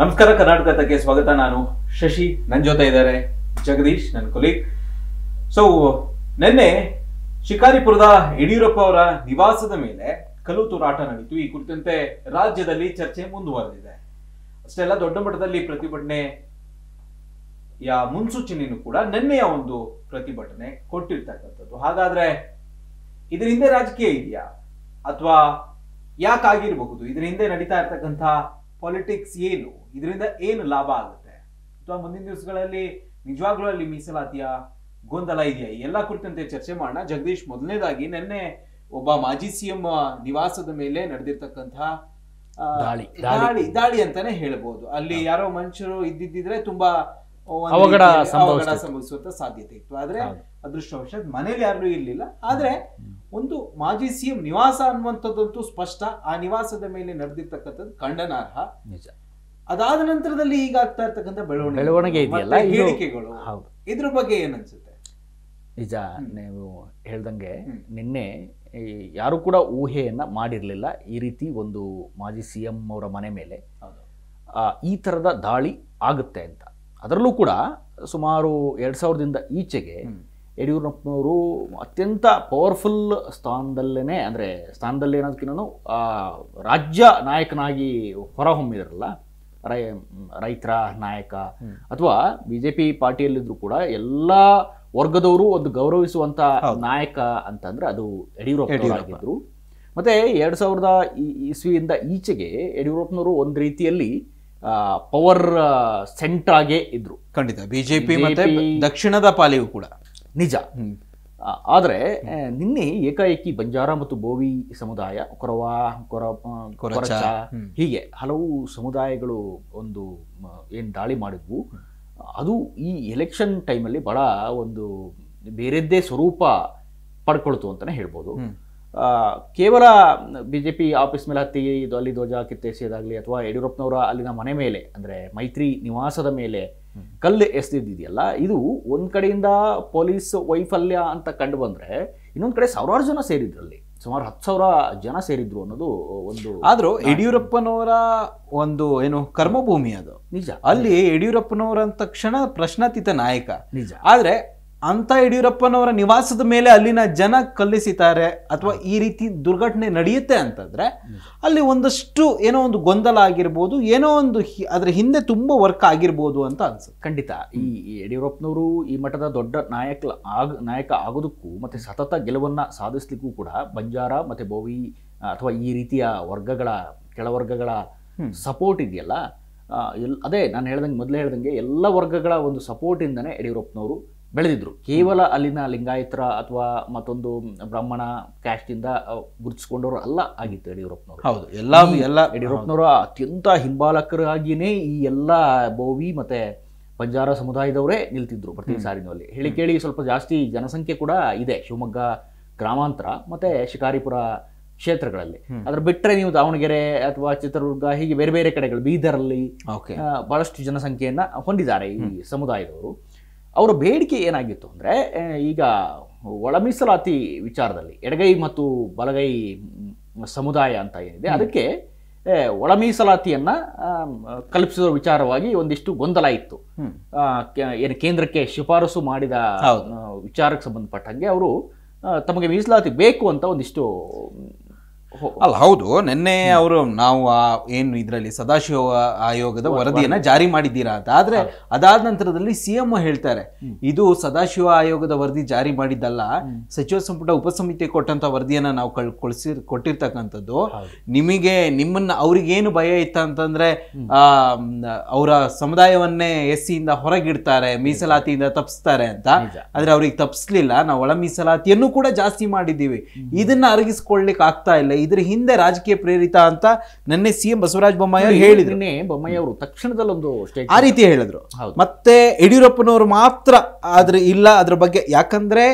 ನಮಸ್ಕಾರ ಕರ್ನಾಟಕ ಸ್ವಾಗತ ನಾನು ಶಶಿ ನನ್ನ ಜೊತೆ ಇದ್ದಾರೆ ಜಗದೀಶ್ ನನ್ನ ಕೊಲೀಗ್ ಸೊ ನಿನ್ನೆ ಶಿಕಾರಿಪುರದ ಯಡಿಯೂರಪ್ಪ ಅವರ ನಿವಾಸದ ಮೇಲೆ ಕಲ್ಲು ತೂರಾಟ ನಡೀತು ಈ ಕುರಿತಂತೆ ರಾಜ್ಯದಲ್ಲಿ ಚರ್ಚೆ ಮುಂದುವರೆದಿದೆ ಅಷ್ಟೆಲ್ಲ ದೊಡ್ಡ ಮಟ್ಟದಲ್ಲಿ ಪ್ರತಿಭಟನೆ ಯಾ ಮುನ್ಸೂಚನೆಯನ್ನು ಕೂಡ ನಿನ್ನೆಯ ಒಂದು ಪ್ರತಿಭಟನೆ ಕೊಟ್ಟಿರ್ತಕ್ಕಂಥದ್ದು ಹಾಗಾದ್ರೆ ಇದರ ಹಿಂದೆ ರಾಜಕೀಯ ಇದೆಯಾ ಅಥವಾ ಯಾಕಾಗಿರಬಹುದು ಇದರ ಹಿಂದೆ ನಡೀತಾ ಇರ್ತಕ್ಕಂಥ ಪಾಲಿಟಿಕ್ಸ್ ಏನು ಇದರಿಂದ ಏನು ಲಾಭ ಆಗುತ್ತೆ ಅಥವಾ ಮುಂದಿನ ದಿವಸಗಳಲ್ಲಿ ನಿಜವಾಗ್ಲೂ ಅಲ್ಲಿ ಮೀಸಲಾತಿಯ ಗೊಂದಲ ಇದೆಯಾ ಎಲ್ಲ ಕುರಿತಂತೆ ಚರ್ಚೆ ಮಾಡೋಣ ಜಗದೀಶ್ ಮೊದಲನೇದಾಗಿ ನಿನ್ನೆ ಒಬ್ಬ ಮಾಜಿ ಸಿಎಂ ನಿವಾಸದ ಮೇಲೆ ನಡೆದಿರ್ತಕ್ಕಂತಹ ದಾಳಿ ದಾಳಿ ದಾಳಿ ಅಂತಾನೆ ಹೇಳ್ಬೋದು ಅಲ್ಲಿ ಯಾರೋ ಮನುಷ್ಯರು ಇದ್ದಿದ್ದಿದ್ರೆ ತುಂಬಾ ಅವಘಡ ಸಂಭವಿಸುವಂತ ಸಾಧ್ಯತೆ ಇತ್ತು ಆದ್ರೆ ಅದೃಷ್ಟವಶ ಮನೇಲಿ ಯಾರು ಇರ್ಲಿಲ್ಲ ಆದ್ರೆ ಒಂದು ಮಾಜಿ ಸಿಎಂ ನಿವಾಸ ಅನ್ನುವಂಥದ್ದಂತೂ ಸ್ಪಷ್ಟ ಆ ನಿವಾಸದ ಮೇಲೆ ನಡೆದಿರ್ತಕ್ಕಂಥದ್ದು ಖಂಡನಾರ್ಹ ನಿಜ ಅದಾದ ನಂತರದಲ್ಲಿ ಈಗ ಆಗ್ತಾ ಇರ್ತಕ್ಕಂಥ ಬೆಳವಣಿಗೆ ಬೆಳವಣಿಗೆ ಇದೆಯಲ್ಲ ಹೇಳಿಕೆಗಳು ಹೌದು ಇದ್ರ ಬಗ್ಗೆ ಏನನ್ಸುತ್ತೆ ನಿಜ ನೀವು ಹೇಳ್ದಂಗೆ ನಿನ್ನೆ ಯಾರು ಕೂಡ ಊಹೆಯನ್ನ ಮಾಡಿರಲಿಲ್ಲ ಈ ರೀತಿ ಒಂದು ಮಾಜಿ ಸಿ ಅವರ ಮನೆ ಮೇಲೆ ಈ ತರದ ದಾಳಿ ಆಗುತ್ತೆ ಅಂತ ಅದರಲ್ಲೂ ಕೂಡ ಸುಮಾರು ಎರಡ್ ಸಾವಿರದಿಂದ ಈಚೆಗೆ ಯಡಿಯೂರಪ್ಪನವರು ಅತ್ಯಂತ ಪವರ್ಫುಲ್ ಸ್ಥಾನದಲ್ಲೇ ಅಂದರೆ ಸ್ಥಾನದಲ್ಲಿ ಆ ರಾಜ್ಯ ನಾಯಕನಾಗಿ ಹೊರಹೊಮ್ಮಿದ್ರಲ್ಲ ರೈ ರೈತರ ನಾಯಕ ಅಥವಾ ಬಿ ಜೆ ಪಿ ಪಾರ್ಟಿಯಲ್ಲಿದ್ದರೂ ಕೂಡ ಎಲ್ಲ ವರ್ಗದವರು ಒಂದು ಗೌರವಿಸುವಂಥ ನಾಯಕ ಅಂತಂದ್ರೆ ಅದು ಯಡಿಯೂರಪ್ಪನವರಾಗಿದ್ದರು ಮತ್ತು ಎರಡು ಸಾವಿರದ ಇಸ್ವಿಯಿಂದ ಈಚೆಗೆ ಯಡಿಯೂರಪ್ಪನವರು ಒಂದು ರೀತಿಯಲ್ಲಿ ಪವರ್ ಸೆಂಟ್ರಾಗೆ ಇದ್ರು ಖಂಡಿತ ಬಿಜೆಪಿ ಮತ್ತೆ ದಕ್ಷಿಣದ ಪಾಲಿಗೂ ಕೂಡ ನಿಜ ಆದರೆ ನಿನ್ನೆ ಏಕಾಏಕಿ ಬಂಜಾರ ಮತ್ತು ಬೋವಿ ಸಮುದಾಯ ಕೊರವಾ ಕೊರ ಹೀಗೆ ಹಲವು ಸಮುದಾಯಗಳು ಒಂದು ಏನು ದಾಳಿ ಮಾಡಿದ್ವು ಅದು ಈ ಎಲೆಕ್ಷನ್ ಟೈಮಲ್ಲಿ ಬಹಳ ಒಂದು ಬೇರೆದ್ದೇ ಸ್ವರೂಪ ಪಡ್ಕೊಳ್ತು ಅಂತಲೇ ಹೇಳ್ಬೋದು ಕೇವಲ ಬಿ ಜೆ ಪಿ ಆಫೀಸ್ ಮೇಲೆ ಹತ್ತಿ ಇದು ಅಲ್ಲಿ ಧ್ವಜ ಕಿತ್ತೆಸಿಯೋದಾಗಲಿ ಅಥವಾ ಯಡಿಯೂರಪ್ಪನವರ ಅಲ್ಲಿನ ಮನೆ ಮೇಲೆ ಅಂದರೆ ಮೈತ್ರಿ ನಿವಾಸದ ಮೇಲೆ ಕಲ್ಲು ಎಸೆದಿದೆಯಲ್ಲ ಇದು ಒಂದ್ ಕಡೆಯಿಂದ ಪೊಲೀಸ್ ವೈಫಲ್ಯ ಅಂತ ಕಂಡು ಬಂದ್ರೆ ಇನ್ನೊಂದು ಕಡೆ ಸಾವಿರಾರು ಜನ ಸೇರಿದ್ರಲ್ಲಿ ಸುಮಾರು ಹತ್ತು ಸಾವಿರ ಜನ ಸೇರಿದ್ರು ಅನ್ನೋದು ಒಂದು ಆದರೂ ಯಡಿಯೂರಪ್ಪನವರ ಒಂದು ಏನು ಕರ್ಮಭೂಮಿ ಅದು ನಿಜ ಅಲ್ಲಿ ಯಡಿಯೂರಪ್ಪನವರ ತಕ್ಷಣ ಪ್ರಶ್ನಾತೀತ ನಾಯಕ ನಿಜ ಆದ್ರೆ ಅಂತ ಯಡಿಯೂರಪ್ಪನವರ ನಿವಾಸದ ಮೇಲೆ ಅಲ್ಲಿನ ಜನ ಕಲ್ಲಿಸಿದ್ದಾರೆ ಅಥವಾ ಈ ರೀತಿ ದುರ್ಘಟನೆ ನಡೆಯುತ್ತೆ ಅಂತಂದರೆ ಅಲ್ಲಿ ಒಂದಷ್ಟು ಏನೋ ಒಂದು ಗೊಂದಲ ಆಗಿರ್ಬೋದು ಏನೋ ಒಂದು ಅದರ ಹಿಂದೆ ತುಂಬ ವರ್ಕ್ ಆಗಿರ್ಬೋದು ಅಂತ ಅನ್ಸುತ್ತೆ ಖಂಡಿತ ಈ ಯಡಿಯೂರಪ್ಪನವರು ಈ ಮಠದ ದೊಡ್ಡ ನಾಯಕ ಆಗ ನಾಯಕ ಆಗೋದಕ್ಕೂ ಮತ್ತು ಸತತ ಗೆಲುವನ್ನು ಸಾಧಿಸ್ಲಿಕ್ಕೂ ಕೂಡ ಬಂಜಾರ ಮತ್ತು ಬೋವಿ ಅಥವಾ ಈ ರೀತಿಯ ವರ್ಗಗಳ ಕೆಳವರ್ಗಗಳ ಸಪೋರ್ಟ್ ಇದೆಯಲ್ಲ ಎಲ್ ಅದೇ ನಾನು ಹೇಳ್ದಂಗೆ ಮೊದಲೇ ಹೇಳ್ದಂಗೆ ಎಲ್ಲ ವರ್ಗಗಳ ಒಂದು ಸಪೋರ್ಟಿಂದನೇ ಯಡಿಯೂರಪ್ಪನವರು ಬೆಳೆದಿದ್ರು ಕೇವಲ ಅಲ್ಲಿನ ಲಿಂಗಾಯತರ ಅಥವಾ ಮತ್ತೊಂದು ಬ್ರಾಹ್ಮಣ ಕ್ಯಾಸ್ಟಿಂದ ಗುರುತಿಸಿಕೊಂಡವರು ಅಲ್ಲ ಆಗಿತ್ತು ಯಡಿಯೂರಪ್ಪನವರು ಹೌದು ಎಲ್ಲ ಎಲ್ಲ ಯಡಿಯೂರಪ್ಪನವರು ಅತ್ಯಂತ ಹಿಂಬಾಲಕರಾಗಿಯೇ ಈ ಎಲ್ಲ ಬೋವಿ ಮತ್ತೆ ಬಂಜಾರ ಸಮುದಾಯದವರೇ ನಿಲ್ತಿದ್ರು ಪ್ರತಿ ಸಾರಿನಲ್ಲಿ ಹೇಳಿ ಕೇಳಿ ಸ್ವಲ್ಪ ಜಾಸ್ತಿ ಜನಸಂಖ್ಯೆ ಕೂಡ ಇದೆ ಶಿವಮೊಗ್ಗ ಗ್ರಾಮಾಂತರ ಮತ್ತೆ ಶಿಕಾರಿಪುರ ಕ್ಷೇತ್ರಗಳಲ್ಲಿ ಅದ್ರ ಬಿಟ್ಟರೆ ನೀವು ದಾವಣಗೆರೆ ಅಥವಾ ಚಿತ್ರದುರ್ಗ ಹೀಗೆ ಬೇರೆ ಬೇರೆ ಕಡೆಗಳು ಬೀದರಲ್ಲಿ ಬಹಳಷ್ಟು ಜನಸಂಖ್ಯೆಯನ್ನ ಹೊಂದಿದ್ದಾರೆ ಈ ಸಮುದಾಯದವರು ಅವರ ಬೇಡಿಕೆ ಏನಾಗಿತ್ತು ಅಂದರೆ ಈಗ ಒಳ ಮೀಸಲಾತಿ ವಿಚಾರದಲ್ಲಿ ಎಡಗೈ ಮತ್ತು ಬಲಗೈ ಸಮುದಾಯ ಅಂತ ಏನಿದೆ ಅದಕ್ಕೆ ಒಳ ಕಲ್ಪಿಸಿದ ವಿಚಾರವಾಗಿ ಒಂದಿಷ್ಟು ಗೊಂದಲ ಇತ್ತು ಏನು ಕೇಂದ್ರಕ್ಕೆ ಶಿಫಾರಸು ಮಾಡಿದ ವಿಚಾರಕ್ಕೆ ಸಂಬಂಧಪಟ್ಟಂಗೆ ಅವರು ತಮಗೆ ಮೀಸಲಾತಿ ಬೇಕು ಅಂತ ಒಂದಿಷ್ಟು ಅಲ್ಲ ಹೌದು ನಿನ್ನೆ ಅವರು ನಾವು ಏನು ಇದರಲ್ಲಿ ಸದಾಶಿವ ಆಯೋಗದ ವರದಿಯನ್ನ ಜಾರಿ ಮಾಡಿದ್ದೀರಾ ಅಂತ ಆದ್ರೆ ಅದಾದ ನಂತರದಲ್ಲಿ ಸಿಎಂ ಹೇಳ್ತಾರೆ ಇದು ಸದಾಶಿವ ಆಯೋಗದ ವರದಿ ಜಾರಿ ಮಾಡಿದ್ದಲ್ಲ ಸಚಿವ ಸಂಪುಟ ಉಪಸಮಿತಿ ಕೊಟ್ಟಂತ ವರದಿಯನ್ನ ನಾವು ಕಳ್ಕೊಳಿಸಿ ಕೊಟ್ಟಿರ್ತಕ್ಕಂಥದ್ದು ನಿಮಗೆ ನಿಮ್ಮನ್ನ ಅವ್ರಿಗೇನು ಭಯ ಇತ್ತ ಅಂತಂದ್ರೆ ಆ ಅವರ ಸಮುದಾಯವನ್ನೇ ಎಸ್ ಸಿಯಿಂದ ಹೊರಗಿಡ್ತಾರೆ ಮೀಸಲಾತಿಯಿಂದ ತಪ್ಪಿಸ್ತಾರೆ ಅಂತ ಆದ್ರೆ ಅವ್ರಿಗೆ ತಪ್ಪಿಸ್ಲಿಲ್ಲ ನಾವು ಒಳ ಮೀಸಲಾತಿಯನ್ನು ಕೂಡ ಜಾಸ್ತಿ ಮಾಡಿದ್ದೀವಿ ಇದನ್ನ ಅರಗಿಸ್ಕೊಳ್ಲಿಕ್ಕೆ ಆಗ್ತಾ ಇಲ್ಲ ಇದ್ರ ಹಿಂದೆ ರಾಜಕೀಯ ಪ್ರೇರಿತ ಅಂತ ನೆನ್ನೆ ಸಿಎಂ ಬಸವರಾಜ ಬೊಮ್ಮಾಯಿ ಹೇಳಿದ್ರು ಬೊಮ್ಮಾಯಿ ಅವರು ತಕ್ಷಣದಲ್ಲೊಂದು ಆ ರೀತಿ ಹೇಳಿದ್ರು ಮತ್ತೆ ಯಡಿಯೂರಪ್ಪನವರು ಮಾತ್ರ ಆದ್ರೆ ಇಲ್ಲ ಅದ್ರ ಬಗ್ಗೆ ಯಾಕಂದ್ರೆ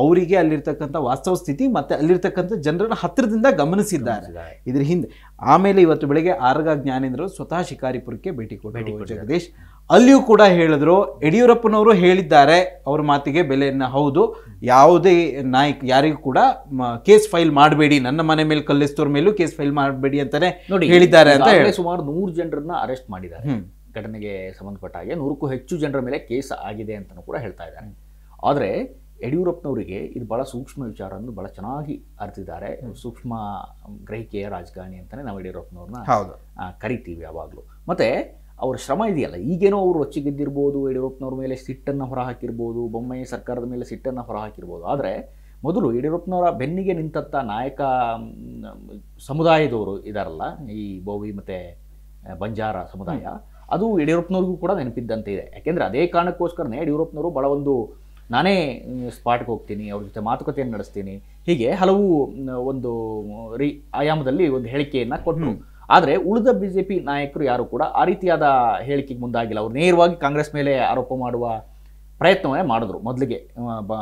ಅವರಿಗೆ ಅಲ್ಲಿರ್ತಕ್ಕಂಥ ವಾಸ್ತವ ಸ್ಥಿತಿ ಮತ್ತೆ ಅಲ್ಲಿರ್ತಕ್ಕಂಥ ಜನರನ್ನು ಹತ್ತಿರದಿಂದ ಗಮನಿಸಿದ್ದಾರೆ ಇದ್ರ ಹಿಂದೆ ಆಮೇಲೆ ಇವತ್ತು ಬೆಳಗ್ಗೆ ಆರಗ ಜ್ಞಾನೇಂದ್ರ ಸ್ವತಃ ಶಿಕಾರಿಪುರಕ್ಕೆ ಭೇಟಿ ಕೊಟ್ಟು ಜಗದೀಶ್ ಅಲ್ಲಿಯೂ ಕೂಡ ಹೇಳಿದ್ರು ಯಡಿಯೂರಪ್ಪನವರು ಹೇಳಿದ್ದಾರೆ ಅವ್ರ ಮಾತಿಗೆ ಬೆಲೆಯನ್ನು ಹೌದು ಯಾವುದೇ ನಾಯಕ ಯಾರಿಗೂ ಕೂಡ ಕೇಸ್ ಫೈಲ್ ಮಾಡಬೇಡಿ ನನ್ನ ಮನೆ ಮೇಲೆ ಕಲ್ಲಿಸ್ತೋರ್ ಮೇಲೂ ಕೇಸ್ ಫೈಲ್ ಮಾಡಬೇಡಿ ಅಂತಾನೆ ಹೇಳಿದ್ದಾರೆ ಅಂತ ಸುಮಾರು ನೂರು ಜನರನ್ನ ಅರೆಸ್ಟ್ ಮಾಡಿದ್ದಾರೆ ಘಟನೆಗೆ ಸಂಬಂಧಪಟ್ಟ ಹಾಗೆ ನೂರಕ್ಕೂ ಹೆಚ್ಚು ಜನರ ಮೇಲೆ ಕೇಸ್ ಆಗಿದೆ ಅಂತಲೂ ಕೂಡ ಹೇಳ್ತಾ ಇದ್ದಾರೆ ಆದರೆ ಯಡಿಯೂರಪ್ಪನವರಿಗೆ ಇದು ಭಾಳ ಸೂಕ್ಷ್ಮ ವಿಚಾರ ಅಂದು ಚೆನ್ನಾಗಿ ಅರ್ತಿದ್ದಾರೆ ಸೂಕ್ಷ್ಮ ಗ್ರಹಿಕೆಯ ರಾಜಕಾರಣಿ ಅಂತಲೇ ನಾವು ಯಡಿಯೂರಪ್ಪನವ್ರನ್ನ ಕರಿತೀವಿ ಯಾವಾಗಲೂ ಮತ್ತು ಅವರ ಶ್ರಮ ಇದೆಯಲ್ಲ ಈಗೇನೋ ಅವರು ರೊಚ್ಚಿಗೆದ್ದಿರ್ಬೋದು ಯಡಿಯೂರಪ್ಪನವ್ರ ಮೇಲೆ ಸಿಟ್ಟನ್ನು ಹಾಕಿರ್ಬೋದು ಬೊಮ್ಮಾಯಿ ಸರ್ಕಾರದ ಮೇಲೆ ಸಿಟ್ಟನ್ನು ಹಾಕಿರ್ಬೋದು ಆದರೆ ಮೊದಲು ಯಡಿಯೂರಪ್ಪನವರ ಬೆನ್ನಿಗೆ ನಿಂತತ್ತ ನಾಯಕ ಸಮುದಾಯದವರು ಇದಾರಲ್ಲ ಈ ಬೋವಿ ಮತ್ತು ಬಂಜಾರ ಸಮುದಾಯ ಅದು ಯಡಿಯೂರಪ್ಪನವ್ರಿಗೂ ಕೂಡ ನೆನಪಿದ್ದಂತೆ ಇದೆ ಯಾಕೆಂದರೆ ಅದೇ ಕಾರಣಕ್ಕೋಸ್ಕರನೇ ಯಡಿಯೂರಪ್ಪನವರು ಭಾಳ ಒಂದು ನಾನೇ ಸ್ಪಾಟ್ಗೆ ಹೋಗ್ತೀನಿ ಅವ್ರ ಜೊತೆ ಮಾತುಕತೆಯನ್ನು ನಡೆಸ್ತೀನಿ ಹೀಗೆ ಹಲವು ಒಂದು ರೀ ಆಯಾಮದಲ್ಲಿ ಒಂದು ಹೇಳಿಕೆಯನ್ನು ಕೊಟ್ಟರು ಆದರೆ ಉಳಿದ ಬಿ ಜೆ ಪಿ ನಾಯಕರು ಯಾರು ಕೂಡ ಆ ರೀತಿಯಾದ ಹೇಳಿಕೆಗೆ ಮುಂದಾಗಿಲ್ಲ ಅವರು ನೇರವಾಗಿ ಕಾಂಗ್ರೆಸ್ ಮೇಲೆ ಆರೋಪ ಮಾಡುವ ಪ್ರಯತ್ನವನ್ನೇ ಮಾಡಿದ್ರು ಮೊದಲಿಗೆ ಬ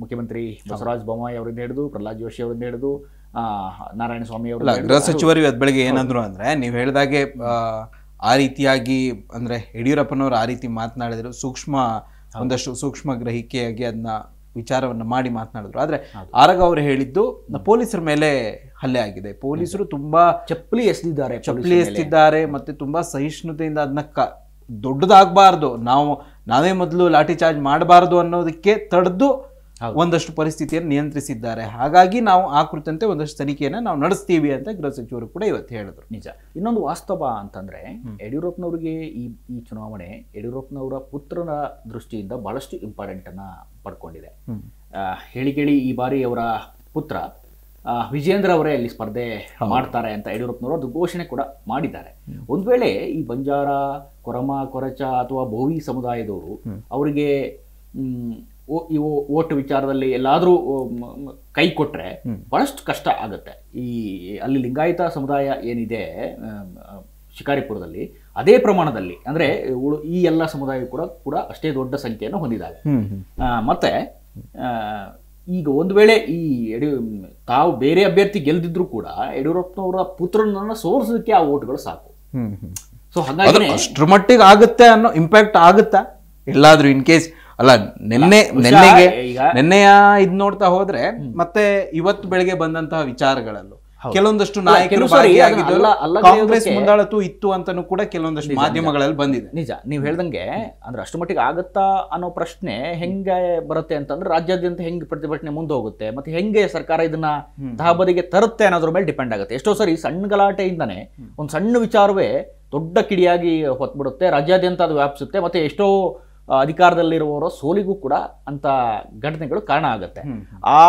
ಮುಖ್ಯಮಂತ್ರಿ ಬಸವರಾಜ ಬೊಮ್ಮಾಯಿ ಅವರಿಂದ ಹಿಡಿದು ಪ್ರಹ್ಲಾದ್ ಜೋಶಿ ಅವರಿಂದ ಹಿಡಿದು ನಾರಾಯಣ ಸ್ವಾಮಿ ಅವರು ಗೃಹ ಸಚಿವರು ಇವತ್ತು ಬೆಳಗ್ಗೆ ಏನಂದ್ರು ಅಂದರೆ ನೀವು ಹೇಳಿದಾಗೆ ಆ ರೀತಿಯಾಗಿ ಅಂದರೆ ಯಡಿಯೂರಪ್ಪನವರು ಆ ರೀತಿ ಮಾತನಾಡಿದರು ಸೂಕ್ಷ್ಮ ಒಂದಷ್ಟು ಸೂಕ್ಷ್ಮ ಗ್ರಹಿಕೆಯಾಗಿ ಅದನ್ನ ವಿಚಾರವನ್ನು ಮಾಡಿ ಮಾತನಾಡಿದ್ರು ಆದರೆ ಆರಗ ಅವರು ಹೇಳಿದ್ದು ಪೊಲೀಸರ ಮೇಲೆ ಹಲ್ಲೆ ಆಗಿದೆ ಪೊಲೀಸರು ತುಂಬಾ ಚಪ್ಪಲಿ ಎಸ್ದಿದ್ದಾರೆ ಚಪ್ಪಲಿ ಎಸ್ತಿದ್ದಾರೆ ಮತ್ತೆ ತುಂಬಾ ಸಹಿಷ್ಣುತೆಯಿಂದ ಅದನ್ನ ಕ ದೊಡ್ಡದಾಗಬಾರ್ದು ನಾವು ನಾವೇ ಮೊದಲು ಲಾಠಿ ಚಾರ್ಜ್ ಮಾಡಬಾರ್ದು ಅನ್ನೋದಕ್ಕೆ ತಡೆದು ಒಂದಷ್ಟು ಪರಿಸ್ಥಿತಿಯನ್ನು ನಿಯಂತ್ರಿಸಿದ್ದಾರೆ ಹಾಗಾಗಿ ನಾವು ಆ ಕುರಿತಂತೆ ಒಂದಷ್ಟು ತನಿಖೆಯನ್ನು ನಾವು ನಡೆಸ್ತೀವಿ ಅಂತ ಗೃಹ ಸಚಿವರು ಕೂಡ ಇವತ್ತು ಹೇಳಿದ್ರು ನಿಜ ಇನ್ನೊಂದು ವಾಸ್ತವ ಅಂತಂದ್ರೆ ಯಡಿಯೂರಪ್ಪನವ್ರಿಗೆ ಈ ಈ ಚುನಾವಣೆ ಯಡಿಯೂರಪ್ಪನವರ ಪುತ್ರನ ದೃಷ್ಟಿಯಿಂದ ಬಹಳಷ್ಟು ಇಂಪಾರ್ಟೆಂಟ್ ಅನ್ನ ಪಡ್ಕೊಂಡಿದೆ ಹೇಳಿ ಕೇಳಿ ಈ ಬಾರಿ ಅವರ ಪುತ್ರ ವಿಜೇಂದ್ರ ಅವರೇ ಅಲ್ಲಿ ಸ್ಪರ್ಧೆ ಮಾಡ್ತಾರೆ ಅಂತ ಯಡಿಯೂರಪ್ಪನವರು ಅದು ಘೋಷಣೆ ಕೂಡ ಮಾಡಿದ್ದಾರೆ ಒಂದು ವೇಳೆ ಈ ಬಂಜಾರ ಕೊರಮ ಕೊರಚ ಅಥವಾ ಭೋವಿ ಸಮುದಾಯದವರು ಅವರಿಗೆ ಇವು ಓಟು ವಿಚಾರದಲ್ಲಿ ಎಲ್ಲಾದರೂ ಕೈ ಕೊಟ್ಟರೆ ಬಹಳಷ್ಟು ಕಷ್ಟ ಆಗುತ್ತೆ ಈ ಅಲ್ಲಿ ಲಿಂಗಾಯತ ಸಮುದಾಯ ಏನಿದೆ ಶಿಕಾರಿಪುರದಲ್ಲಿ ಅದೇ ಪ್ರಮಾಣದಲ್ಲಿ ಅಂದರೆ ಈ ಎಲ್ಲ ಸಮುದಾಯ ಕೂಡ ಕೂಡ ಅಷ್ಟೇ ದೊಡ್ಡ ಸಂಖ್ಯೆಯನ್ನು ಹೊಂದಿದ್ದಾರೆ ಮತ್ತೆ ಈಗ ಒಂದು ವೇಳೆ ಈ ಯಡಿ ತಾವು ಬೇರೆ ಅಭ್ಯರ್ಥಿ ಗೆಲ್ದಿದ್ರು ಕೂಡ ಯಡಿಯೂರಪ್ಪನವರ ಪುತ್ರನನ್ನ ಸೋರಿಸೋದಕ್ಕೆ ಆ ಓಟ್ಗಳು ಸಾಕು ಸೊ ಹಾಗಾಗಿ ಅಷ್ಟರ ಮಟ್ಟಿಗೆ ಆಗುತ್ತೆ ಅನ್ನೋ ಇಂಪ್ಯಾಕ್ಟ್ ಆಗುತ್ತಾ ಎಲ್ಲಾದ್ರೂ ಇನ್ ಕೇಸ್ ಅಲ್ಲ ನಿನ್ನೆ ನಿನ್ನೆಗೆ ನಿನ್ನೆಯ ಇದ್ ನೋಡ್ತಾ ಹೋದ್ರೆ ಮತ್ತೆ ಇವತ್ತು ಬೆಳಿಗ್ಗೆ ಬಂದಂತಹ ವಿಚಾರಗಳಲ್ಲೂ ಕೆಲವೊಂದಷ್ಟು ನಾಯಕರು ಕಾಂಗ್ರೆಸ್ ಮುಂದಾಳತು ಇತ್ತು ಅಂತಾನು ಕೂಡ ಕೆಲವೊಂದಷ್ಟು ಮಾಧ್ಯಮಗಳಲ್ಲಿ ಬಂದಿದೆ ನಿಜ ನೀವು ಹೇಳ್ದಂಗೆ ಅಂದ್ರೆ ಅಷ್ಟು ಮಟ್ಟಿಗೆ ಆಗತ್ತಾ ಅನ್ನೋ ಪ್ರಶ್ನೆ ಹೆಂಗೆ ಬರುತ್ತೆ ಅಂತಂದ್ರೆ ರಾಜ್ಯಾದ್ಯಂತ ಹೆಂಗೆ ಪ್ರತಿಭಟನೆ ಮುಂದೆ ಹೋಗುತ್ತೆ ಮತ್ತೆ ಹೆಂಗೆ ಸರ್ಕಾರ ಇದನ್ನ ತಹಬದಿಗೆ ತರುತ್ತೆ ಅನ್ನೋದ್ರ ಮೇಲೆ ಡಿಪೆಂಡ್ ಆಗುತ್ತೆ ಎಷ್ಟೋ ಸರಿ ಸಣ್ಣ ಗಲಾಟೆಯಿಂದಾನೆ ಒಂದು ಸಣ್ಣ ವಿಚಾರವೇ ದೊಡ್ಡ ಕಿಡಿಯಾಗಿ ಹೊತ್ಬಿಡುತ್ತೆ ರಾಜ್ಯಾದ್ಯಂತ ಅದು ವ್ಯಾಪಿಸುತ್ತೆ ಮತ್ತೆ ಎಷ್ಟೋ ಅಧಿಕಾರದಲ್ಲಿರುವವರ ಸೋಲಿಗೂ ಕೂಡ ಅಂತ ಘಟನೆಗಳು ಕಾರಣ ಆಗುತ್ತೆ ಆ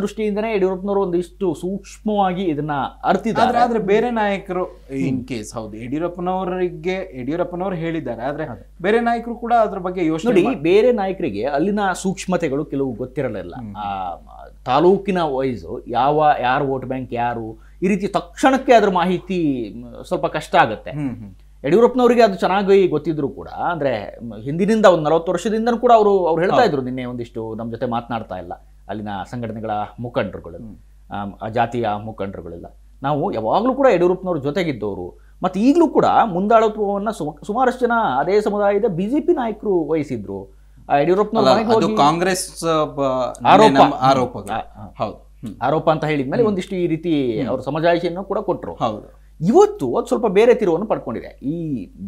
ದೃಷ್ಟಿಯಿಂದನೇ ಯಡಿಯೂರಪ್ಪನವರು ಒಂದಿಷ್ಟು ಸೂಕ್ಷ್ಮವಾಗಿ ಇದನ್ನ ಅರ್ತಿದ್ದಾರೆ ಆದ್ರೆ ಬೇರೆ ನಾಯಕರು ಇನ್ ಕೇಸ್ ಹೌದು ಯಡಿಯೂರಪ್ಪನವರಿಗೆ ಯಡಿಯೂರಪ್ಪನವರು ಹೇಳಿದ್ದಾರೆ ಆದ್ರೆ ಬೇರೆ ನಾಯಕರು ಕೂಡ ಅದ್ರ ಬಗ್ಗೆ ಯೋಚನೆ ನೋಡಿ ಬೇರೆ ನಾಯಕರಿಗೆ ಅಲ್ಲಿನ ಸೂಕ್ಷ್ಮತೆಗಳು ಕೆಲವು ಗೊತ್ತಿರಲಿಲ್ಲ ಆ ತಾಲೂಕಿನ ವೈಸ್ ಯಾವ ಯಾರು ವೋಟ್ ಬ್ಯಾಂಕ್ ಯಾರು ಈ ರೀತಿ ತಕ್ಷಣಕ್ಕೆ ಅದ್ರ ಮಾಹಿತಿ ಸ್ವಲ್ಪ ಕಷ್ಟ ಆಗುತ್ತೆ ಯಡಿಯೂರಪ್ಪನವರಿಗೆ ಅದು ಚೆನ್ನಾಗಿ ಗೊತ್ತಿದ್ರು ಕೂಡ ಅಂದರೆ ಹಿಂದಿನಿಂದ ಒಂದು ನಲವತ್ತು ವರ್ಷದಿಂದ ಕೂಡ ಅವರು ಅವ್ರು ಹೇಳ್ತಾ ಇದ್ರು ನಿನ್ನೆ ಒಂದಿಷ್ಟು ನಮ್ಮ ಜೊತೆ ಮಾತನಾಡ್ತಾ ಇಲ್ಲ ಅಲ್ಲಿನ ಸಂಘಟನೆಗಳ ಮುಖಂಡರುಗಳು ಜಾತಿಯ ಮುಖಂಡರುಗಳೆಲ್ಲ ನಾವು ಯಾವಾಗಲೂ ಕೂಡ ಯಡಿಯೂರಪ್ಪನವ್ರ ಜೊತೆಗಿದ್ದವರು ಮತ್ತು ಈಗಲೂ ಕೂಡ ಮುಂದಾಳತ್ವವನ್ನು ಸುಮಾರಷ್ಟು ಜನ ಅದೇ ಸಮುದಾಯದ ಬಿ ಜೆ ಪಿ ನಾಯಕರು ವಹಿಸಿದ್ರು ಯಡಿಯೂರಪ್ಪನವರು ಕಾಂಗ್ರೆಸ್ ಆರೋಪ ಆರೋಪ ಅಂತ ಹೇಳಿದ್ಮೇಲೆ ಒಂದಿಷ್ಟು ಈ ರೀತಿ ಅವರು ಸಮಜಾಯಿಷಿಯನ್ನು ಕೂಡ ಕೊಟ್ಟರು ಹೌದು ಇವತ್ತು ಅದು ಸ್ವಲ್ಪ ಬೇರೆ ತಿರುವನ್ನು ಪಡ್ಕೊಂಡಿದೆ ಈ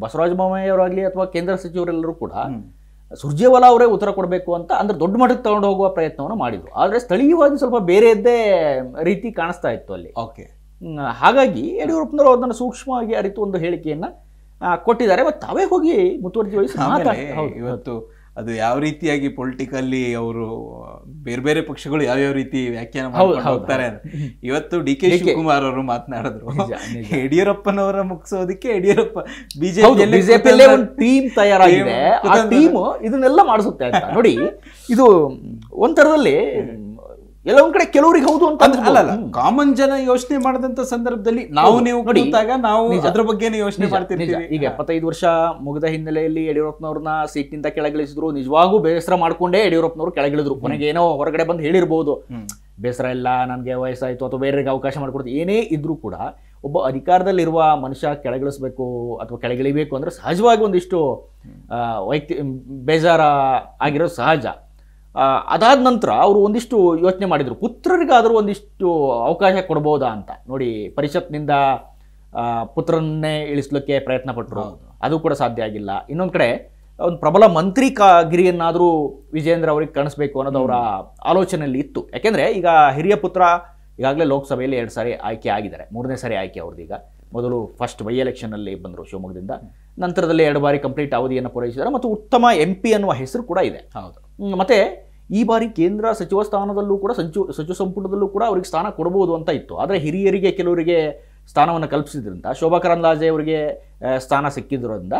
ಬಸವರಾಜ ಬೊಮ್ಮಾಯಿಯವರಾಗಲಿ ಅಥವಾ ಕೇಂದ್ರ ಸಚಿವರೆಲ್ಲರೂ ಕೂಡ ಸುರ್ಜೇವಾಲಾ ಅವರೇ ಉತ್ತರ ಕೊಡಬೇಕು ಅಂತ ಅಂದ್ರೆ ದೊಡ್ಡ ಮಟ್ಟಕ್ಕೆ ತಗೊಂಡು ಹೋಗುವ ಪ್ರಯತ್ನವನ್ನು ಮಾಡಿದ್ರು ಆದರೆ ಸ್ಥಳೀಯವಾಗಿ ಸ್ವಲ್ಪ ಬೇರೆಯದ್ದೇ ರೀತಿ ಕಾಣಿಸ್ತಾ ಇತ್ತು ಅಲ್ಲಿ ಓಕೆ ಹಾಗಾಗಿ ಯಡಿಯೂರಪ್ಪನವರು ಅದನ್ನು ಸೂಕ್ಷ್ಮವಾಗಿ ಅರಿತು ಒಂದು ಹೇಳಿಕೆಯನ್ನು ಕೊಟ್ಟಿದ್ದಾರೆ ಮತ್ತು ತಾವೇ ಹೋಗಿ ಮುತುವರ್ಜಿ ವಹಿಸಿ ಇವತ್ತು ಅದು ಯಾವ ರೀತಿಯಾಗಿ ಪೊಲಿಟಿಕಲ್ಲಿ ಅವರು ಬೇರೆ ಬೇರೆ ಪಕ್ಷಗಳು ಯಾವ್ಯಾವ ರೀತಿ ವ್ಯಾಖ್ಯಾನ ಹೋಗ್ತಾರೆ ಇವತ್ತು ಡಿ ಕೆ ಶಿವಕುಮಾರ್ ಅವರು ಮಾತನಾಡಿದ್ರು ಯಡಿಯೂರಪ್ಪನವರ ಮುಗಿಸೋದಕ್ಕೆ ಯಡಿಯೂರಪ್ಪ ಬಿಜೆಪಿ ಟೀಮ್ ತಯಾರಾಗಿದೆ ಆ ಟೀಮ್ ಇದನ್ನೆಲ್ಲ ಮಾಡಿಸುತ್ತೆ ನೋಡಿ ಇದು ಒಂಥರದಲ್ಲಿ ಎಲ್ಲೊಂದ್ ಕಡೆ ಕೆಲವರಿಗೆ ಹೌದು ಅಂತ ಅಲ್ಲ ಕಾಮನ್ ಜನ ಯೋಚನೆ ಮಾಡದಂತ ಸಂದರ್ಭದಲ್ಲಿ ನಾವು ನೀವು ಕುಡಿಯುತ್ತಾಗ ನಾವು ಅದ್ರ ಬಗ್ಗೆನೇ ಯೋಚನೆ ಮಾಡ್ತಿರ್ತೀವಿ ಈಗ ಎಪ್ಪತ್ತೈದು ವರ್ಷ ಮುಗಿದ ಹಿನ್ನೆಲೆಯಲ್ಲಿ ಯಡಿಯೂರಪ್ಪನವ್ರನ್ನ ನಿಂದ ಕೆಳಗಿಳಿಸಿದ್ರು ನಿಜವಾಗೂ ಬೇಸರ ಮಾಡ್ಕೊಂಡೇ ಯಡಿಯೂರಪ್ಪನವರು ಕೆಳಗಿಳಿದ್ರು ಕೊನೆಗೆ ಏನೋ ಹೊರಗಡೆ ಬಂದು ಹೇಳಿರ್ಬೋದು ಬೇಸರ ಇಲ್ಲ ನನಗೆ ವಯಸ್ಸಾಯ್ತು ಅಥವಾ ಬೇರೆಯವರಿಗೆ ಅವಕಾಶ ಮಾಡಿಕೊಡ್ತು ಏನೇ ಇದ್ರೂ ಕೂಡ ಒಬ್ಬ ಅಧಿಕಾರದಲ್ಲಿರುವ ಮನುಷ್ಯ ಕೆಳಗಿಳಿಸ್ಬೇಕು ಅಥವಾ ಕೆಳಗಿಳಿಬೇಕು ಅಂದ್ರೆ ಸಹಜವಾಗಿ ಒಂದಿಷ್ಟು ವೈಯಕ್ತಿ ಬೇಜಾರ ಆಗಿರೋದು ಸಹಜ ಅದಾದ ನಂತರ ಅವರು ಒಂದಿಷ್ಟು ಯೋಚನೆ ಮಾಡಿದರು ಪುತ್ರರಿಗಾದರೂ ಒಂದಿಷ್ಟು ಅವಕಾಶ ಕೊಡ್ಬೋದಾ ಅಂತ ನೋಡಿ ಪರಿಷತ್ನಿಂದ ಪುತ್ರನ್ನೇ ಇಳಿಸ್ಲಿಕ್ಕೆ ಪ್ರಯತ್ನ ಪಟ್ಟರು ಅದು ಕೂಡ ಸಾಧ್ಯ ಆಗಿಲ್ಲ ಇನ್ನೊಂದು ಕಡೆ ಒಂದು ಪ್ರಬಲ ಮಂತ್ರಿ ಕ ಗಿರಿಯನ್ನಾದರೂ ವಿಜೇಂದ್ರ ಅವರಿಗೆ ಕಾಣಿಸ್ಬೇಕು ಅನ್ನೋದು ಅವರ ಆಲೋಚನೆಯಲ್ಲಿ ಇತ್ತು ಯಾಕೆಂದರೆ ಈಗ ಹಿರಿಯ ಪುತ್ರ ಈಗಾಗಲೇ ಲೋಕಸಭೆಯಲ್ಲಿ ಎರಡು ಸಾರಿ ಆಯ್ಕೆ ಆಗಿದ್ದಾರೆ ಮೂರನೇ ಸಾರಿ ಆಯ್ಕೆ ಈಗ ಮೊದಲು ಫಸ್ಟ್ ಬೈ ಎಲೆಕ್ಷನಲ್ಲಿ ಬಂದರು ಶಿವಮೊಗ್ಗದಿಂದ ನಂತರದಲ್ಲಿ ಎರಡು ಬಾರಿ ಕಂಪ್ಲೀಟ್ ಅವಧಿಯನ್ನು ಪೂರೈಸಿದ್ದಾರೆ ಮತ್ತು ಉತ್ತಮ ಎಂ ಪಿ ಅನ್ನುವ ಹೆಸರು ಕೂಡ ಇದೆ ಹೌದು ಮತ್ತು ಈ ಬಾರಿ ಕೇಂದ್ರ ಸಚಿವ ಸ್ಥಾನದಲ್ಲೂ ಕೂಡ ಸಂಚು ಸಚಿವ ಸಂಪುಟದಲ್ಲೂ ಕೂಡ ಅವರಿಗೆ ಸ್ಥಾನ ಕೊಡ್ಬೋದು ಅಂತ ಇತ್ತು ಆದರೆ ಹಿರಿಯರಿಗೆ ಕೆಲವರಿಗೆ ಸ್ಥಾನವನ್ನು ಕಲ್ಪಿಸಿದ್ರಿಂದ ಶೋಭಾ ಕರಂದ್ಲಾಜೆ ಅವರಿಗೆ ಸ್ಥಾನ ಸಿಕ್ಕಿದ್ರಿಂದ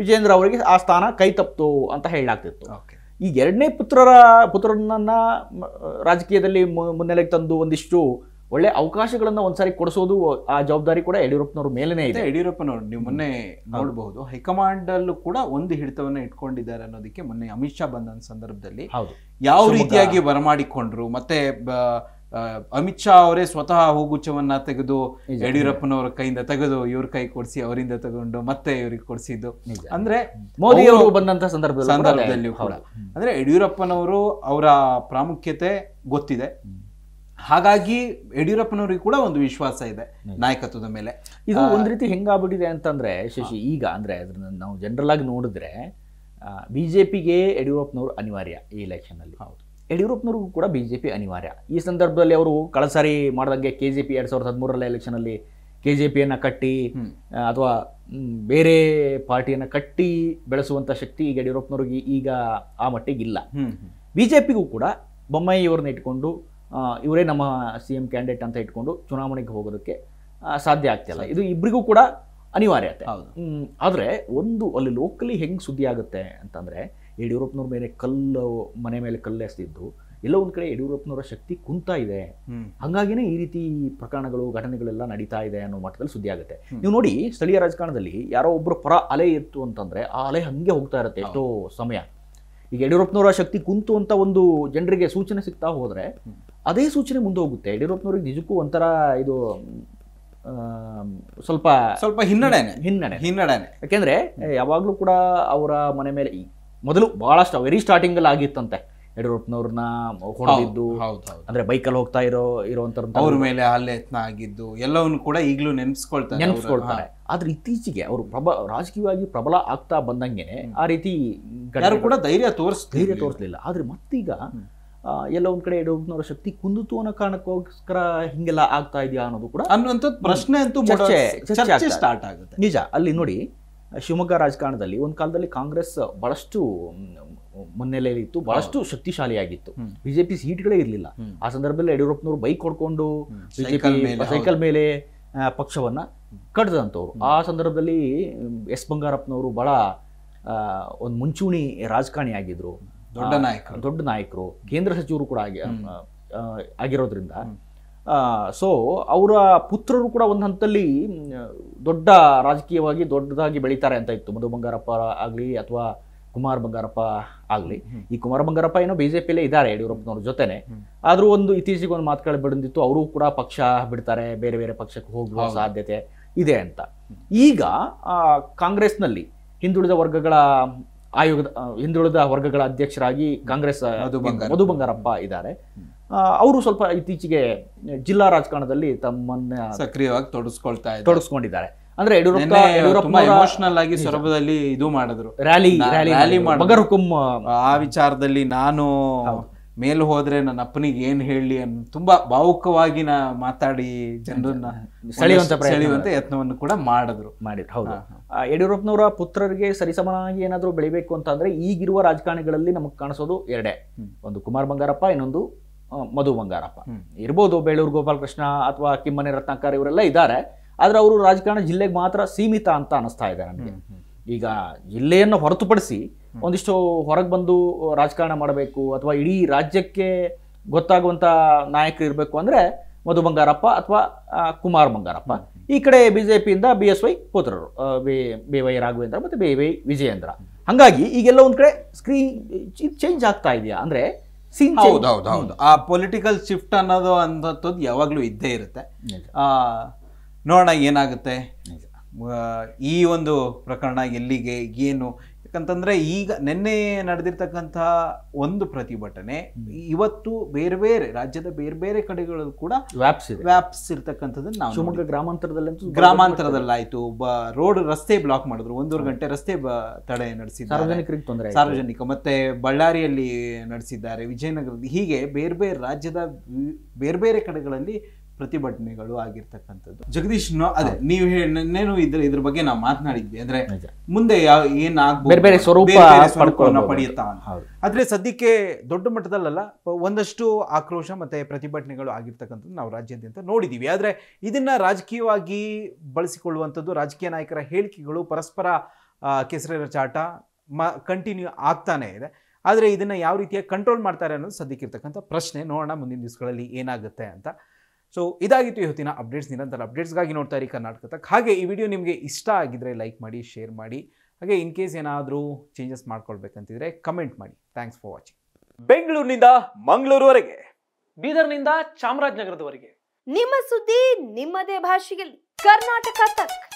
ವಿಜೇಂದ್ರ ಅವರಿಗೆ ಆ ಸ್ಥಾನ ಕೈ ತಪ್ಪಿತು ಅಂತ ಹೇಳಲಾಗ್ತಿತ್ತು ಈ ಎರಡನೇ ಪುತ್ರರ ಪುತ್ರನನ್ನು ರಾಜಕೀಯದಲ್ಲಿ ಮುನ್ನೆಲೆಗೆ ತಂದು ಒಂದಿಷ್ಟು ಒಳ್ಳೆ ಅವಕಾಶಗಳನ್ನು ಒಂದ್ಸಾರಿ ಕೊಡಿಸೋದು ಆ ಜವಾಬ್ದಾರಿ ಕೂಡ ಯಡಿಯೂರಪ್ಪನವ್ರ ಮೇಲೇ ಇದೆ ಯಡಿಯೂರಪ್ಪನವ್ರು ನೀವು ಮೊನ್ನೆ ನೋಡಬಹುದು ಹೈಕಮಾಂಡ್ ಅಲ್ಲೂ ಕೂಡ ಒಂದು ಹಿಡಿತವನ್ನ ಇಟ್ಕೊಂಡಿದ್ದಾರೆ ಅನ್ನೋದಕ್ಕೆ ಮೊನ್ನೆ ಅಮಿತ್ ಶಾ ಬಂದ ಸಂದರ್ಭದಲ್ಲಿ ಯಾವ ರೀತಿಯಾಗಿ ಬರಮಾಡಿಕೊಂಡ್ರು ಮತ್ತೆ ಅಮಿತ್ ಶಾ ಅವರೇ ಸ್ವತಃ ಹೂಗುಚ್ಛವನ್ನ ತೆಗೆದು ಯಡಿಯೂರಪ್ಪನವರ ಕೈಯಿಂದ ತೆಗೆದು ಇವ್ರ ಕೈ ಕೊಡಿಸಿ ಅವರಿಂದ ತಗೊಂಡು ಮತ್ತೆ ಇವ್ರಿಗೆ ಕೊಡಿಸಿದ್ದು ಅಂದ್ರೆ ಮೋದಿ ಅವರು ಬಂದಂತ ಸಂದರ್ಭದಲ್ಲಿ ಅಂದ್ರೆ ಯಡಿಯೂರಪ್ಪನವರು ಅವರ ಪ್ರಾಮುಖ್ಯತೆ ಗೊತ್ತಿದೆ ಹಾಗಾಗಿ ಯಡಿಯೂರಪ್ಪನವ್ರಿಗೆ ಕೂಡ ಒಂದು ವಿಶ್ವಾಸ ಇದೆ ನಾಯಕತ್ವದ ಮೇಲೆ ಇದು ಒಂದು ರೀತಿ ಹೆಂಗಾಗ್ಬಿಟ್ಟಿದೆ ಅಂತಂದ್ರೆ ಶಶಿ ಈಗ ಅಂದ್ರೆ ಅದನ್ನ ನಾವು ಜನರಲ್ ಆಗಿ ನೋಡಿದ್ರೆ ಬಿ ಜೆ ಪಿಗೆ ಯಡಿಯೂರಪ್ಪನವ್ರು ಅನಿವಾರ್ಯ ಈ ಅಲ್ಲಿ ಹೌದು ಯಡಿಯೂರಪ್ಪನವ್ರಿಗೂ ಕೂಡ ಬಿ ಜೆ ಪಿ ಅನಿವಾರ್ಯ ಈ ಸಂದರ್ಭದಲ್ಲಿ ಅವರು ಕಳಸಾರಿ ಮಾಡ್ದಂಗೆ ಮಾಡಿದಂಗೆ ಕೆ ಜೆ ಪಿ ಎರಡು ಸಾವಿರದ ಹದಿಮೂರರಲ್ಲಿ ಎಲೆಕ್ಷನಲ್ಲಿ ಕೆ ಜೆ ಪಿಯನ್ನು ಕಟ್ಟಿ ಅಥವಾ ಬೇರೆ ಪಾರ್ಟಿಯನ್ನು ಕಟ್ಟಿ ಬೆಳೆಸುವಂಥ ಶಕ್ತಿ ಈಗ ಯಡಿಯೂರಪ್ಪನವ್ರಿಗೆ ಈಗ ಆ ಮಟ್ಟಿಗಿಲ್ಲ ಬಿ ಜೆ ಪಿಗೂ ಕೂಡ ಬೊಮ್ಮಾಯಿಯವ್ರನ್ನ ಇಟ್ಕೊಂಡು ಇವರೇ ನಮ್ಮ ಸಿ ಎಂ ಕ್ಯಾಂಡಿಡೇಟ್ ಅಂತ ಇಟ್ಕೊಂಡು ಚುನಾವಣೆಗೆ ಹೋಗೋದಕ್ಕೆ ಸಾಧ್ಯ ಆಗ್ತಿಲ್ಲ ಇದು ಇಬ್ಬರಿಗೂ ಕೂಡ ಅನಿವಾರ್ಯತೆ ಆದರೆ ಒಂದು ಅಲ್ಲಿ ಲೋಕಲಿ ಹೆಂಗೆ ಸುದ್ದಿ ಆಗುತ್ತೆ ಅಂತಂದರೆ ಯಡಿಯೂರಪ್ಪನವ್ರ ಮೇಲೆ ಕಲ್ಲು ಮನೆ ಮೇಲೆ ಕಲ್ಲೆಸ್ತಿದ್ದು ಎಲ್ಲ ಒಂದು ಕಡೆ ಯಡಿಯೂರಪ್ಪನವರ ಶಕ್ತಿ ಕುಂತ ಇದೆ ಹಾಗಾಗಿನೇ ಈ ರೀತಿ ಪ್ರಕರಣಗಳು ಘಟನೆಗಳೆಲ್ಲ ನಡೀತಾ ಇದೆ ಅನ್ನೋ ಮಟ್ಟದಲ್ಲಿ ಸುದ್ದಿ ಆಗುತ್ತೆ ನೀವು ನೋಡಿ ಸ್ಥಳೀಯ ರಾಜಕಾರಣದಲ್ಲಿ ಯಾರೋ ಒಬ್ಬರು ಪರ ಅಲೆ ಇತ್ತು ಅಂತಂದರೆ ಆ ಅಲೆ ಹಂಗೆ ಹೋಗ್ತಾ ಇರುತ್ತೆ ಎಷ್ಟೋ ಸಮಯ ಈಗ ಯಡಿಯೂರಪ್ಪನವರ ಶಕ್ತಿ ಕುಂತು ಅಂತ ಒಂದು ಜನರಿಗೆ ಸೂಚನೆ ಸಿಗ್ತಾ ಹೋದರೆ ಅದೇ ಸೂಚನೆ ಮುಂದೆ ಹೋಗುತ್ತೆ ಯಡಿಯೂರಪ್ಪನವ್ರಿಗೆ ನಿಜಕ್ಕೂ ಒಂಥರ ಇದು ಸ್ವಲ್ಪ ಸ್ವಲ್ಪ ಹಿನ್ನಡೆನೆ ಹಿನ್ನಡೆ ಹಿನ್ನಡೆನೆ ಯಾಕೆಂದ್ರೆ ಯಾವಾಗಲೂ ಕೂಡ ಅವರ ಮನೆ ಮೇಲೆ ಮೊದಲು ಬಹಳಷ್ಟು ವೆರಿ ಸ್ಟಾರ್ಟಿಂಗ್ ಅಲ್ಲಿ ಆಗಿತ್ತಂತೆ ಯಡಿಯೂರಪ್ಪನವ್ರನ್ನ ಹೊಡೆದಿದ್ದು ಅಂದ್ರೆ ಬೈಕಲ್ಲಿ ಹೋಗ್ತಾ ಇರೋ ಇರುವಂತ ಅವ್ರ ಮೇಲೆ ಹಲ್ಲೆ ಯತ್ನ ಆಗಿದ್ದು ಎಲ್ಲವನ್ನು ಕೂಡ ಈಗಲೂ ನೆನ್ಸ್ಕೊಳ್ತಾರೆ ನೆನ್ಸ್ಕೊಳ್ತಾರೆ ಆದ್ರೆ ಇತ್ತೀಚೆಗೆ ಅವರು ಪ್ರಬಲ ರಾಜಕೀಯವಾಗಿ ಪ್ರಬಲ ಆಗ್ತಾ ಬಂದಂಗೆ ಆ ರೀತಿ ಯಾರು ಕೂಡ ಧೈರ್ಯ ತೋರಿಸ್ ಧೈರ್ಯ ತೋರಿಸಲಿಲ್ಲ ಆದ್ರೆ ಮತ್ತೀಗ ಎಲ್ಲ ಒಂದ್ ಕಡೆ ಯಡಿಯೂರಪ್ಪನವರ ಶಕ್ತಿ ಕುಂದುತು ಅನ್ನೋ ಕಾರಣಕ್ಕೋಸ್ಕರ ಹಿಂಗೆಲ್ಲ ಆಗ್ತಾ ಇದೆಯಾ ಅನ್ನೋದು ಕೂಡ ಅನ್ನುವಂಥದ್ದು ಪ್ರಶ್ನೆ ಅಂತೂ ಚರ್ಚೆ ಸ್ಟಾರ್ಟ್ ಆಗುತ್ತೆ ನಿಜ ಅಲ್ಲಿ ನೋಡಿ ಶಿವಮೊಗ್ಗ ರಾಜಕಾರಣದಲ್ಲಿ ಒಂದು ಕಾಲದಲ್ಲಿ ಕಾಂಗ್ರೆಸ್ ಬಹಳಷ್ಟು ಮುನ್ನೆಲೆಯಲ್ಲಿ ಇತ್ತು ಬಹಳಷ್ಟು ಶಕ್ತಿಶಾಲಿಯಾಗಿತ್ತು ಬಿಜೆಪಿ ಸೀಟ್ಗಳೇ ಇರಲಿಲ್ಲ ಆ ಸಂದರ್ಭದಲ್ಲಿ ಯಡಿಯೂರಪ್ಪನವರು ಬೈಕ್ ಹೊಡ್ಕೊಂಡು ಸೈಕಲ್ ಮೇಲೆ ಪಕ್ಷವನ್ನ ಕಡ್ದಂಥವ್ರು ಆ ಸಂದರ್ಭದಲ್ಲಿ ಎಸ್ ಬಂಗಾರಪ್ಪನವರು ಬಹಳ ಒಂದು ಮುಂಚೂಣಿ ರಾಜಕಾರಣಿ ಆಗಿದ್ರು ದೊಡ್ಡ ನಾಯಕರು ದೊಡ್ಡ ನಾಯಕರು ಕೇಂದ್ರ ಸಚಿವರು ಕೂಡ ಆಗಿ ಆಗಿರೋದ್ರಿಂದ ಸೊ ಅವರ ಪುತ್ರರು ಕೂಡ ಒಂದು ಹಂತದಲ್ಲಿ ದೊಡ್ಡ ರಾಜಕೀಯವಾಗಿ ದೊಡ್ಡದಾಗಿ ಬೆಳೀತಾರೆ ಅಂತ ಇತ್ತು ಮಧು ಬಂಗಾರಪ್ಪ ಆಗಲಿ ಅಥವಾ ಕುಮಾರ್ ಬಂಗಾರಪ್ಪ ಆಗಲಿ ಈ ಕುಮಾರ್ ಬಂಗಾರಪ್ಪ ಏನೋ ಬಿಜೆಪಿಯಲ್ಲೇ ಇದ್ದಾರೆ ಯಡಿಯೂರಪ್ಪನವ್ರ ಜೊತೆನೆ ಆದರೂ ಒಂದು ಇತ್ತೀಚೆಗೆ ಒಂದು ಮಾತುಗಳು ಬೆಳೆದಿತ್ತು ಅವರು ಕೂಡ ಪಕ್ಷ ಬಿಡ್ತಾರೆ ಬೇರೆ ಬೇರೆ ಪಕ್ಷಕ್ಕೆ ಹೋಗುವ ಸಾಧ್ಯತೆ ಇದೆ ಅಂತ ಈಗ ಕಾಂಗ್ರೆಸ್ನಲ್ಲಿ ಹಿಂದುಳಿದ ವರ್ಗಗಳ ಆಯೋಗದ ಹಿಂದುಳಿದ ವರ್ಗಗಳ ಅಧ್ಯಕ್ಷರಾಗಿ ಕಾಂಗ್ರೆಸ್ ಮಧು ಬಂಗಾರಪ್ಪ ಇದ್ದಾರೆ ಅವರು ಸ್ವಲ್ಪ ಇತ್ತೀಚೆಗೆ ಜಿಲ್ಲಾ ರಾಜಕಾರಣದಲ್ಲಿ ತಮ್ಮನ್ನ ಸಕ್ರಿಯವಾಗಿ ತೊಡಸ್ಕೊಳ್ತಾ ತೊಡಸ್ಕೊಂಡಿದ್ದಾರೆ ಅಂದ್ರೆ ಯಡಿಯೂರಪ್ಪ ಎಮೋಷನಲ್ ಆಗಿ ಸೊರಬದಲ್ಲಿ ಇದು ಮಾಡಿದ್ರು ರ್ಯಾಲಿ ರ್ಯಾಲಿ ರ್ಯಾಲಿ ಆ ವಿಚಾರದಲ್ಲಿ ನಾನು ಮೇಲೆ ಹೋದ್ರೆ ನನ್ನ ಅಪ್ಪನಿಗೆ ಏನ್ ಹೇಳಿ ಅನ್ ತುಂಬಾ ಭಾವುಕವಾಗಿ ನಾ ಮಾತಾಡಿ ಜನರನ್ನ ಸೆಳೆಯುವಂತ ಯತ್ನವನ್ನು ಕೂಡ ಮಾಡಿದ್ರು ಮಾಡಿದ್ರು ಹೌದು ಯಡಿಯೂರಪ್ಪನವರ ಪುತ್ರರಿಗೆ ಸರಿಸಮನಾಗಿ ಏನಾದರೂ ಬೆಳಿಬೇಕು ಅಂತಂದ್ರೆ ಈಗಿರುವ ರಾಜಕಾರಣಿಗಳಲ್ಲಿ ನಮಗೆ ಕಾಣಿಸೋದು ಎರಡೇ ಒಂದು ಕುಮಾರ್ ಬಂಗಾರಪ್ಪ ಇನ್ನೊಂದು ಮಧು ಬಂಗಾರಪ್ಪ ಇರ್ಬೋದು ಬೇಳೂರು ಗೋಪಾಲಕೃಷ್ಣ ಅಥವಾ ಕಿಮ್ಮನೆ ರತ್ನಾಕರ್ ಇವರೆಲ್ಲ ಇದ್ದಾರೆ ಆದ್ರೆ ಅವರು ರಾಜಕಾರಣ ಜಿಲ್ಲೆಗೆ ಮಾತ್ರ ಸೀಮಿತ ಅಂತ ಅನಿಸ್ತಾ ಇದೆ ನನಗೆ ಈಗ ಜಿಲ್ಲೆಯನ್ನು ಹೊರತುಪಡಿಸಿ ಒಂದಿಷ್ಟು ಹೊರಗೆ ಬಂದು ರಾಜಕಾರಣ ಮಾಡಬೇಕು ಅಥವಾ ಇಡೀ ರಾಜ್ಯಕ್ಕೆ ಗೊತ್ತಾಗುವಂತ ನಾಯಕರು ಇರಬೇಕು ಅಂದ್ರೆ ಮಧು ಬಂಗಾರಪ್ಪ ಅಥವಾ ಕುಮಾರ್ ಬಂಗಾರಪ್ಪ ಈ ಕಡೆ ಬಿಜೆಪಿಯಿಂದ ಬಿ ಎಸ್ ವೈ ಪೋತ್ರರು ಬಿ ವೈ ರಾಘವೇಂದ್ರ ಮತ್ತು ಬಿ ವೈ ವಿಜಯೇಂದ್ರ ಹಾಗಾಗಿ ಈಗೆಲ್ಲ ಒಂದು ಕಡೆ ಸ್ಕ್ರೀನ್ ಚೇಂಜ್ ಆಗ್ತಾ ಇದೆಯಾ ಅಂದರೆ ಸೀನ್ ಹೌದು ಹೌದು ಹೌದು ಆ ಪೊಲಿಟಿಕಲ್ ಶಿಫ್ಟ್ ಅನ್ನೋದು ಅಂಥದ್ದು ಯಾವಾಗಲೂ ಇದ್ದೇ ಇರುತ್ತೆ ನೋಡೋಣ ಏನಾಗುತ್ತೆ ಈ ಒಂದು ಪ್ರಕರಣ ಎಲ್ಲಿಗೆ ಏನು ಯಾಕಂತಂದ್ರೆ ಈಗ ನಿನ್ನೆ ನಡೆದಿರ್ತಕ್ಕಂತಹ ಒಂದು ಪ್ರತಿಭಟನೆ ಇವತ್ತು ಬೇರೆ ಬೇರೆ ರಾಜ್ಯದ ಬೇರೆ ಬೇರೆ ಕಡೆಗಳಲ್ಲೂ ಕೂಡ ವ್ಯಾಪ್ಸ್ ವ್ಯಾಪ್ಸ್ ನಾವು ಶಿವಮೊಗ್ಗ ಗ್ರಾಮಾಂತರದಲ್ಲಿ ಗ್ರಾಮಾಂತರದಲ್ಲಾಯಿತು ರೋಡ್ ರಸ್ತೆ ಬ್ಲಾಕ್ ಮಾಡಿದ್ರು ಒಂದೂವರೆ ಗಂಟೆ ರಸ್ತೆ ಬ ತಡೆ ನಡೆಸಿದ್ದಾರೆ ಸಾರ್ವಜನಿಕರಿಗೆ ತೊಂದರೆ ಸಾರ್ವಜನಿಕ ಮತ್ತೆ ಬಳ್ಳಾರಿಯಲ್ಲಿ ನಡೆಸಿದ್ದಾರೆ ವಿಜಯನಗರದಲ್ಲಿ ಹೀಗೆ ಬೇರೆ ಬೇರೆ ರಾಜ್ಯದ ಬೇರೆ ಬೇರೆ ಕಡೆಗಳಲ್ಲಿ ಪ್ರತಿಭಟನೆಗಳು ಆಗಿರ್ತಕ್ಕಂಥದ್ದು ಜಗದೀಶ್ ಅದೇ ನೀವು ಇನ್ನೇನು ಇದ್ರ ಇದ್ರ ಬಗ್ಗೆ ನಾವು ಮಾತನಾಡಿದ್ವಿ ಅಂದ್ರೆ ಮುಂದೆ ಯಾವ ಪಡೆಯುತ್ತಾ ಆದ್ರೆ ಸದ್ಯಕ್ಕೆ ದೊಡ್ಡ ಮಟ್ಟದಲ್ಲ ಒಂದಷ್ಟು ಆಕ್ರೋಶ ಮತ್ತೆ ಪ್ರತಿಭಟನೆಗಳು ಆಗಿರ್ತಕ್ಕಂಥದ್ದು ನಾವು ರಾಜ್ಯಾದ್ಯಂತ ನೋಡಿದೀವಿ ಆದ್ರೆ ಇದನ್ನ ರಾಜಕೀಯವಾಗಿ ಬಳಸಿಕೊಳ್ಳುವಂಥದ್ದು ರಾಜಕೀಯ ನಾಯಕರ ಹೇಳಿಕೆಗಳು ಪರಸ್ಪರ ಕೆಸರಿನ ಚಾಟ ಮ ಕಂಟಿನ್ಯೂ ಆಗ್ತಾನೆ ಇದೆ ಆದ್ರೆ ಇದನ್ನ ಯಾವ ರೀತಿಯ ಕಂಟ್ರೋಲ್ ಮಾಡ್ತಾರೆ ಅನ್ನೋದು ಸದ್ಯಕ್ಕಿರ್ತಕ್ಕಂಥ ಪ್ರಶ್ನೆ ನೋಡೋಣ ಮುಂದಿನ ದಿವಸಗಳಲ್ಲಿ ಏನಾಗುತ್ತೆ ಅಂತ ಸೊ ಇದಾಗಿತ್ತು ಇವತ್ತಿನ ಅಪ್ಡೇಟ್ಸ್ ನಿರಂತರ ಅಪ್ಡೇಟ್ಸ್ಗಾಗಿ ನೋಡ್ತಾ ಇರಿ ಕರ್ನಾಟಕಕ್ಕೆ ಹಾಗೆ ಈ ವಿಡಿಯೋ ನಿಮಗೆ ಇಷ್ಟ ಆಗಿದ್ರೆ ಲೈಕ್ ಮಾಡಿ ಶೇರ್ ಮಾಡಿ ಹಾಗೆ ಇನ್ ಕೇಸ್ ಏನಾದರೂ ಚೇಂಜಸ್ ಮಾಡ್ಕೊಳ್ಬೇಕಂತಿದ್ರೆ ಕಮೆಂಟ್ ಮಾಡಿ ಥ್ಯಾಂಕ್ಸ್ ಫಾರ್ ವಾಚಿಂಗ್ ಬೆಂಗಳೂರಿನಿಂದ ಮಂಗಳೂರುವರೆಗೆ ಬೀದರ್ನಿಂದ ಚಾಮರಾಜನಗರದವರೆಗೆ ನಿಮ್ಮ ಸುದ್ದಿ ನಿಮ್ಮದೇ ಭಾಷೆಯಲ್ಲಿ ಕರ್ನಾಟಕ ತಕ್